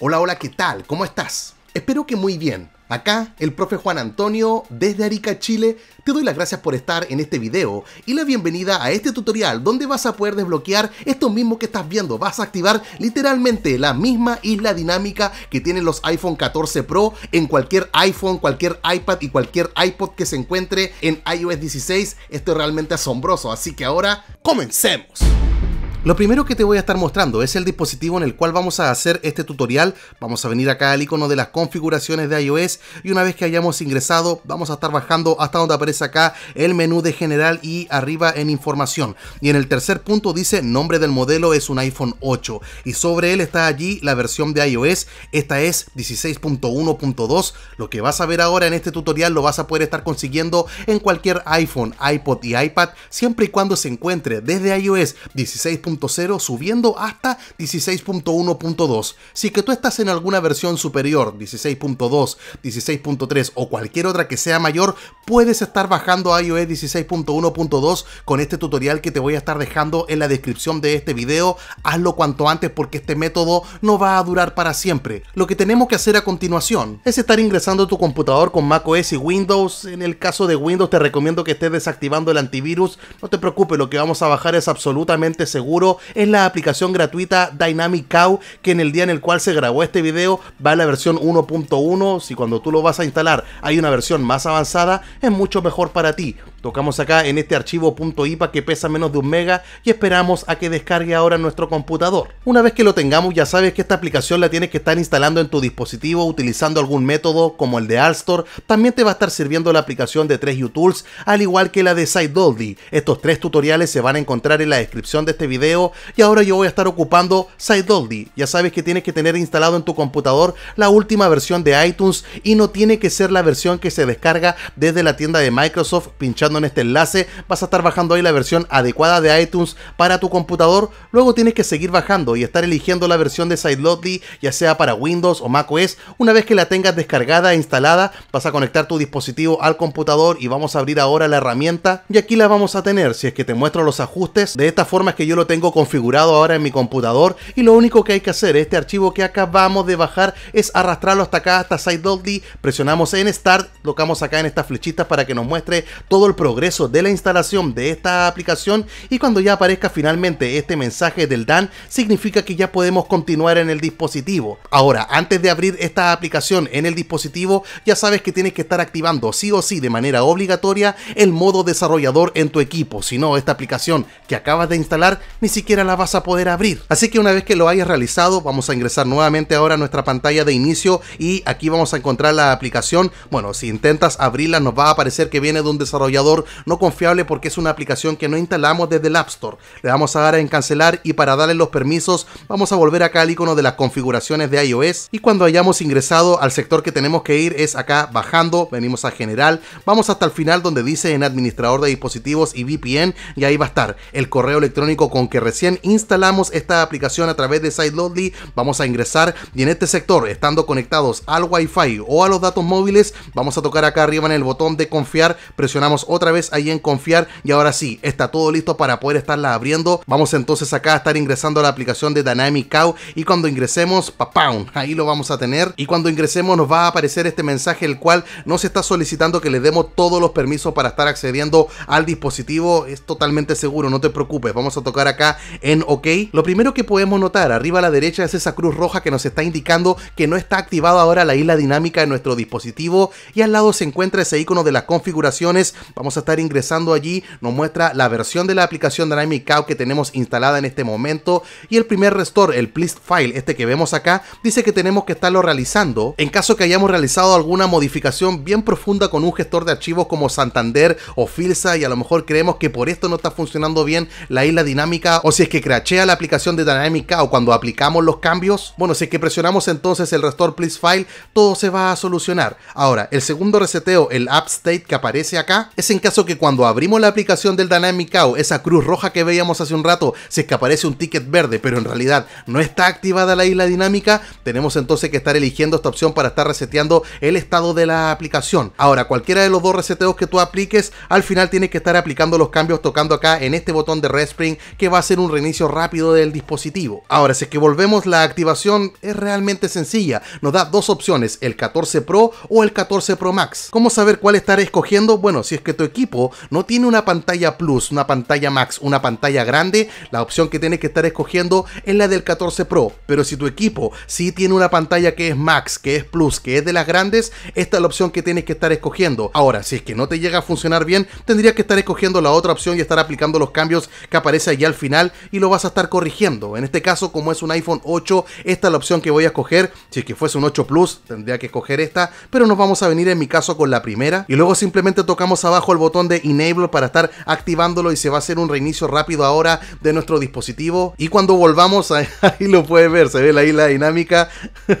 Hola, hola, ¿qué tal? ¿Cómo estás? Espero que muy bien. Acá, el profe Juan Antonio, desde Arica, Chile, te doy las gracias por estar en este video y la bienvenida a este tutorial donde vas a poder desbloquear esto mismo que estás viendo. Vas a activar literalmente la misma isla dinámica que tienen los iPhone 14 Pro en cualquier iPhone, cualquier iPad y cualquier iPod que se encuentre en iOS 16. Esto es realmente asombroso, así que ahora, comencemos. Lo primero que te voy a estar mostrando es el dispositivo en el cual vamos a hacer este tutorial. Vamos a venir acá al icono de las configuraciones de iOS y una vez que hayamos ingresado vamos a estar bajando hasta donde aparece acá el menú de general y arriba en información. Y en el tercer punto dice nombre del modelo es un iPhone 8 y sobre él está allí la versión de iOS. Esta es 16.1.2. Lo que vas a ver ahora en este tutorial lo vas a poder estar consiguiendo en cualquier iPhone, iPod y iPad siempre y cuando se encuentre desde iOS 16 subiendo hasta 16.1.2. Si que tú estás en alguna versión superior, 16.2, 16.3 o cualquier otra que sea mayor, puedes estar bajando a iOS 16.1.2 con este tutorial que te voy a estar dejando en la descripción de este video. Hazlo cuanto antes porque este método no va a durar para siempre. Lo que tenemos que hacer a continuación es estar ingresando a tu computador con macOS y Windows. En el caso de Windows te recomiendo que estés desactivando el antivirus. No te preocupes, lo que vamos a bajar es absolutamente seguro es la aplicación gratuita Dynamic Cow, que en el día en el cual se grabó este video va a la versión 1.1. Si cuando tú lo vas a instalar hay una versión más avanzada, es mucho mejor para ti. Tocamos acá en este archivo .ipa que pesa menos de un mega y esperamos a que descargue ahora nuestro computador. Una vez que lo tengamos ya sabes que esta aplicación la tienes que estar instalando en tu dispositivo utilizando algún método como el de Store También te va a estar sirviendo la aplicación de 3 Tools al igual que la de SideDoldy. Estos tres tutoriales se van a encontrar en la descripción de este video y ahora yo voy a estar ocupando SideOldie. Ya sabes que tienes que tener instalado en tu computador la última versión de iTunes y no tiene que ser la versión que se descarga desde la tienda de Microsoft pinchando en este enlace. Vas a estar bajando ahí la versión adecuada de iTunes para tu computador. Luego tienes que seguir bajando y estar eligiendo la versión de SideLoadly, ya sea para Windows o macOS. Una vez que la tengas descargada e instalada, vas a conectar tu dispositivo al computador y vamos a abrir ahora la herramienta. Y aquí la vamos a tener. Si es que te muestro los ajustes, de esta forma es que yo lo tengo configurado ahora en mi computador y lo único que hay que hacer, este archivo que acabamos de bajar, es arrastrarlo hasta acá, hasta Dolby. presionamos en Start, tocamos acá en estas flechitas para que nos muestre todo el progreso de la instalación de esta aplicación y cuando ya aparezca finalmente este mensaje del DAN, significa que ya podemos continuar en el dispositivo. Ahora, antes de abrir esta aplicación en el dispositivo, ya sabes que tienes que estar activando sí o sí de manera obligatoria el modo desarrollador en tu equipo, si no esta aplicación que acabas de instalar ni siquiera la vas a poder abrir. Así que una vez que lo hayas realizado, vamos a ingresar nuevamente ahora a nuestra pantalla de inicio y aquí vamos a encontrar la aplicación. Bueno, si intentas abrirla nos va a aparecer que viene de un desarrollador no confiable porque es una aplicación que no instalamos desde el App Store. Le vamos a dar en cancelar y para darle los permisos vamos a volver acá al icono de las configuraciones de iOS y cuando hayamos ingresado al sector que tenemos que ir es acá bajando, venimos a general, vamos hasta el final donde dice en administrador de dispositivos y VPN y ahí va a estar el correo electrónico con que recién instalamos esta aplicación a través de Sideloadly, vamos a ingresar y en este sector, estando conectados al Wi-Fi o a los datos móviles, vamos a tocar acá arriba en el botón de confiar, presionamos otra vez ahí en confiar y ahora sí, está todo listo para poder estarla abriendo. Vamos entonces acá a estar ingresando a la aplicación de Dynamic Cow y cuando ingresemos, papá, Ahí lo vamos a tener y cuando ingresemos nos va a aparecer este mensaje el cual nos está solicitando que le demos todos los permisos para estar accediendo al dispositivo. Es totalmente seguro, no te preocupes. Vamos a tocar acá en OK, lo primero que podemos notar arriba a la derecha es esa cruz roja que nos está indicando que no está activada ahora la isla dinámica en nuestro dispositivo y al lado se encuentra ese icono de las configuraciones. Vamos a estar ingresando allí, nos muestra la versión de la aplicación Dynamic Cow que tenemos instalada en este momento y el primer restore, el plist file, este que vemos acá, dice que tenemos que estarlo realizando en caso que hayamos realizado alguna modificación bien profunda con un gestor de archivos como Santander o Filsa y a lo mejor creemos que por esto no está funcionando bien la isla dinámica o si es que crachea la aplicación de Dynamic o cuando aplicamos los cambios, bueno, si es que presionamos entonces el Restore Please File, todo se va a solucionar. Ahora, el segundo reseteo, el App State que aparece acá, es en caso que cuando abrimos la aplicación del Dynamic o esa cruz roja que veíamos hace un rato, si es que aparece un ticket verde, pero en realidad no está activada la isla dinámica, tenemos entonces que estar eligiendo esta opción para estar reseteando el estado de la aplicación. Ahora, cualquiera de los dos reseteos que tú apliques, al final tienes que estar aplicando los cambios tocando acá en este botón de Respring que va a un reinicio rápido del dispositivo. Ahora, si es que volvemos, la activación es realmente sencilla. Nos da dos opciones, el 14 Pro o el 14 Pro Max. ¿Cómo saber cuál estar escogiendo? Bueno, si es que tu equipo no tiene una pantalla Plus, una pantalla Max, una pantalla grande, la opción que tienes que estar escogiendo es la del 14 Pro. Pero si tu equipo sí tiene una pantalla que es Max, que es Plus, que es de las grandes, esta es la opción que tienes que estar escogiendo. Ahora, si es que no te llega a funcionar bien, tendrías que estar escogiendo la otra opción y estar aplicando los cambios que aparece allí al final y lo vas a estar corrigiendo. En este caso, como es un iPhone 8, esta es la opción que voy a escoger. Si es que fuese un 8 Plus, tendría que escoger esta, pero nos vamos a venir en mi caso con la primera. Y luego simplemente tocamos abajo el botón de Enable para estar activándolo y se va a hacer un reinicio rápido ahora de nuestro dispositivo. Y cuando volvamos, ahí lo puedes ver, se ve ahí la dinámica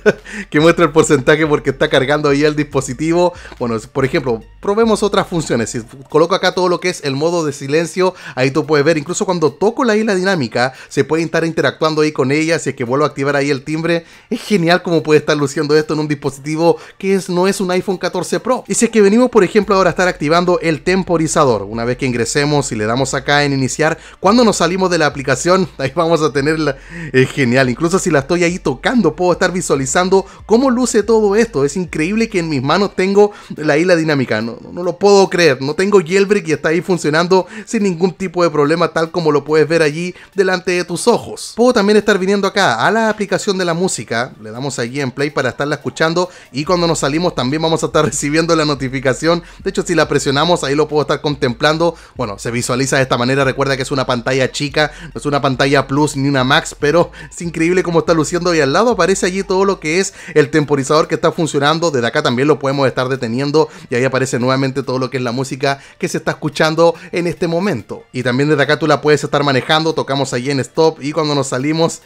que muestra el porcentaje porque está cargando ahí el dispositivo. Bueno, por ejemplo, probemos otras funciones. Si coloco acá todo lo que es el modo de silencio, ahí tú puedes ver, incluso cuando toco la la dinámica, se puede estar interactuando ahí con ella, si es que vuelvo a activar ahí el timbre, es genial como puede estar luciendo esto en un dispositivo que es, no es un iPhone 14 Pro. Y si es que venimos, por ejemplo, ahora a estar activando el temporizador, una vez que ingresemos y le damos acá en iniciar, cuando nos salimos de la aplicación, ahí vamos a tenerla, es genial, incluso si la estoy ahí tocando, puedo estar visualizando cómo luce todo esto, es increíble que en mis manos tengo la isla dinámica, no, no lo puedo creer, no tengo jailbreak y está ahí funcionando sin ningún tipo de problema, tal como lo puedes ver ahí allí delante de tus ojos. Puedo también estar viniendo acá a la aplicación de la música, le damos allí en play para estarla escuchando y cuando nos salimos también vamos a estar recibiendo la notificación. De hecho, si la presionamos ahí lo puedo estar contemplando. Bueno, se visualiza de esta manera, recuerda que es una pantalla chica, no es una pantalla plus ni una max, pero es increíble cómo está luciendo y al lado aparece allí todo lo que es el temporizador que está funcionando. Desde acá también lo podemos estar deteniendo y ahí aparece nuevamente todo lo que es la música que se está escuchando en este momento. Y también desde acá tú la puedes estar manejando tocamos ahí en Stop y cuando nos salimos,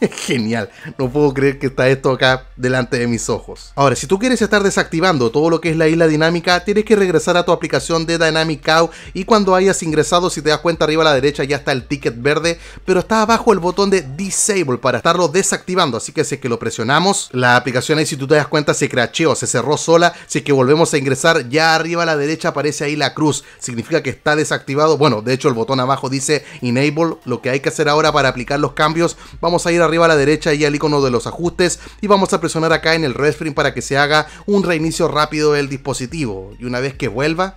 genial, no puedo creer que está esto acá delante de mis ojos. Ahora, si tú quieres estar desactivando todo lo que es la isla dinámica, tienes que regresar a tu aplicación de Dynamic Cow y cuando hayas ingresado, si te das cuenta arriba a la derecha ya está el ticket verde, pero está abajo el botón de Disable para estarlo desactivando, así que si es que lo presionamos, la aplicación ahí si tú te das cuenta se cracheó, se cerró sola, si es que volvemos a ingresar, ya arriba a la derecha aparece ahí la cruz, significa que está desactivado, bueno, de hecho el botón abajo dice Enable lo que hay que hacer ahora para aplicar los cambios, vamos a ir arriba a la derecha y al icono de los ajustes y vamos a presionar acá en el Red para que se haga un reinicio rápido del dispositivo. Y una vez que vuelva,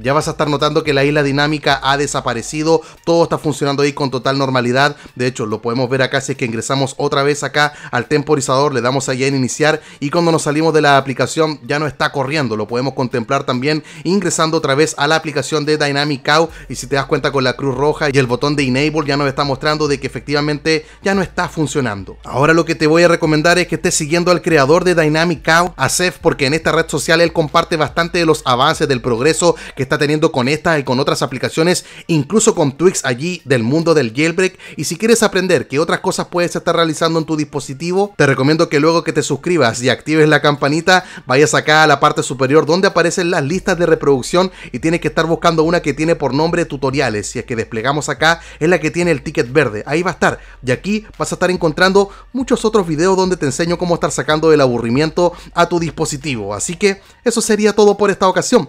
ya vas a estar notando que la isla dinámica ha desaparecido, todo está funcionando ahí con total normalidad. De hecho, lo podemos ver acá si es que ingresamos otra vez acá al temporizador, le damos allá en iniciar y cuando nos salimos de la aplicación ya no está corriendo. Lo podemos contemplar también ingresando otra vez a la aplicación de Dynamic Cow y si te das cuenta con la cruz roja y el botón de Enable ya nos está mostrando de que efectivamente ya no está funcionando. Ahora lo que te voy a recomendar es que estés siguiendo al creador de Dynamic Cow, a porque en esta red social él comparte bastante de los avances del progreso que está teniendo con estas y con otras aplicaciones, incluso con Twix allí del mundo del jailbreak. Y si quieres aprender qué otras cosas puedes estar realizando en tu dispositivo, te recomiendo que luego que te suscribas y actives la campanita, vayas acá a la parte superior donde aparecen las listas de reproducción y tienes que estar buscando una que tiene por nombre tutoriales. Si es que desplegamos acá, es la que tiene el ticket verde. Ahí va a estar. Y aquí vas a estar encontrando muchos otros videos donde te enseño cómo estar sacando el aburrimiento a tu dispositivo. Así que eso sería todo por esta ocasión.